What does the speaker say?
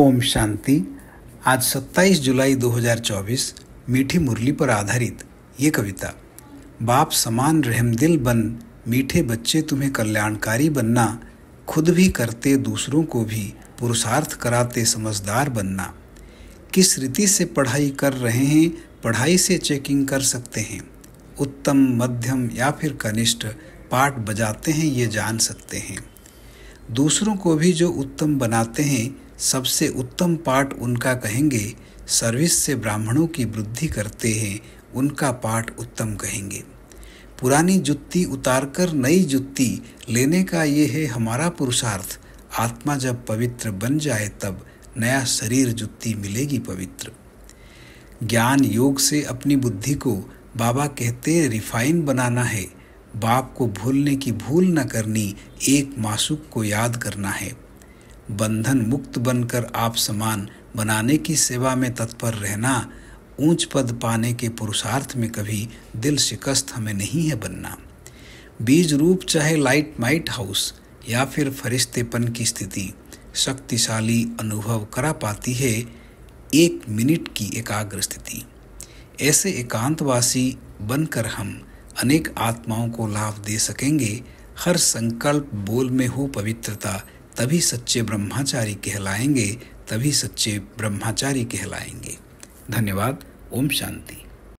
ओम शांति आज 27 जुलाई 2024 मीठी मुरली पर आधारित ये कविता बाप समान रहमदिल बन मीठे बच्चे तुम्हें कल्याणकारी बनना खुद भी करते दूसरों को भी पुरुषार्थ कराते समझदार बनना किस रीति से पढ़ाई कर रहे हैं पढ़ाई से चेकिंग कर सकते हैं उत्तम मध्यम या फिर कनिष्ठ पाठ बजाते हैं ये जान सकते हैं दूसरों को भी जो उत्तम बनाते हैं सबसे उत्तम पाठ उनका कहेंगे सर्विस से ब्राह्मणों की वृद्धि करते हैं उनका पाठ उत्तम कहेंगे पुरानी जुत्ती उतारकर नई जुत्ती लेने का ये है हमारा पुरुषार्थ आत्मा जब पवित्र बन जाए तब नया शरीर जुत्ती मिलेगी पवित्र ज्ञान योग से अपनी बुद्धि को बाबा कहते रिफाइन बनाना है बाप को भूलने की भूल न करनी एक मासुक को याद करना है बंधन मुक्त बनकर आप समान बनाने की सेवा में तत्पर रहना ऊंच पद पाने के पुरुषार्थ में कभी दिल शिकस्त हमें नहीं है बनना बीज रूप चाहे लाइट माइट हाउस या फिर फरिश्तेपन की स्थिति शक्तिशाली अनुभव करा पाती है एक मिनट की एकाग्र स्थिति ऐसे एकांतवासी बनकर हम अनेक आत्माओं को लाभ दे सकेंगे हर संकल्प बोल में हो पवित्रता तभी सच्चे ब्रह्माचारी कहलाएंगे तभी सच्चे ब्रह्माचारी कहलाएंगे धन्यवाद ओम शांति